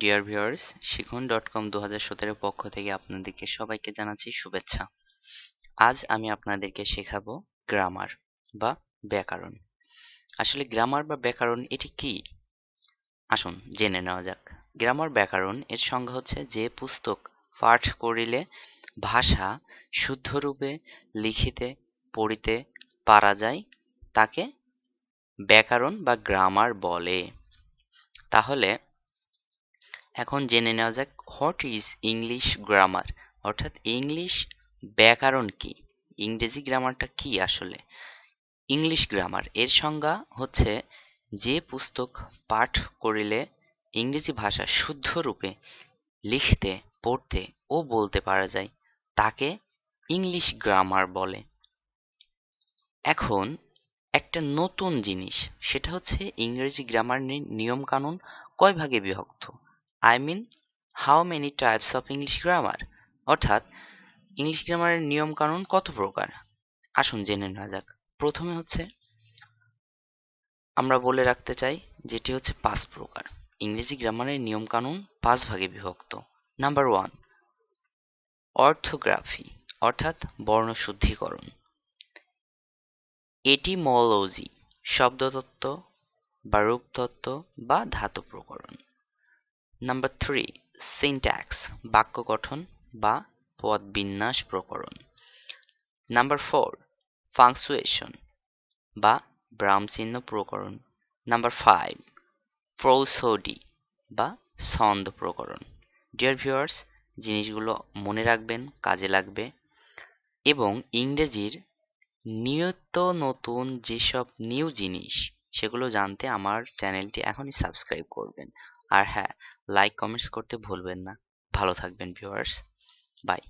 deer viewers Shikhun dot com দু হাজার সতেরো পক্ষ থেকে আপনাদেরকে সবাইকে জানাচ্ছি শুভেচ্ছা আজ আমি আপনাদেরকে শেখাবো গ্রামার বা ব্যাকরণ আসলে গ্রামার বা ব্যাকরণ এটি কি আসুন জেনে নেওয়া যাক গ্রামার ব্যাকরণ এর সংজ্ঞা হচ্ছে যে পুস্তক পাঠ করিলে ভাষা শুদ্ধরূপে লিখিতে পড়িতে পারা যায় তাকে ব্যাকরণ বা গ্রামার বলে তাহলে এখন জেনে নেওয়া যাক হোয়াট ইজ ইংলিশ গ্রামার অর্থাৎ ইংলিশ ব্যাকরণ কি ইংরেজি গ্রামারটা কি আসলে ইংলিশ গ্রামার এর সংজ্ঞা হচ্ছে যে পুস্তক পাঠ করিলে ইংরেজি ভাষা শুদ্ধ রূপে লিখতে পড়তে ও বলতে পারা যায় তাকে ইংলিশ গ্রামার বলে এখন একটা নতুন জিনিস সেটা হচ্ছে ইংরেজি গ্রামার নিয়মকানুন কয় ভাগে বিভক্ত I mean how many types of English grammar অর্থাৎ ইংলিশ গ্রামারের নিয়মকানুন কত প্রকার আসুন জেনে নেওয়া যাক প্রথমে হচ্ছে আমরা বলে রাখতে চাই যেটি হচ্ছে পাঁচ প্রকার ইংরেজি গ্রামারের নিয়মকানুন পাঁচ ভাগে বিভক্ত নাম্বার ওয়ান অর্থোগ্রাফি অর্থাৎ বর্ণশুদ্ধিকরণ এটিমোলজি শব্দতত্ত্ব বা রূপতত্ত্ব বা ধাতু প্রকরণ নাম্বার থ্রি সিনট্যাক্স বাক্য গঠন বা পদ বিন্যাস প্রকরণ নাম্বার ফোর ফাংসুয়েশন বা চিহ্ন প্রকরণ নাম্বার ফাইভ প্রৌসডি বা ছন্দ প্রকরণ ডিয়ার ভিউয়ার্স জিনিসগুলো মনে রাখবেন কাজে লাগবে এবং ইংরেজির নিয়ত নতুন যেসব নিউ জিনিস সেগুলো জানতে আমার চ্যানেলটি এখনই সাবস্ক্রাইব করবেন আর হ্যাঁ লাইক কমেন্টস করতে ভুলবেন না ভালো থাকবেন ভিউয়ার্স বাই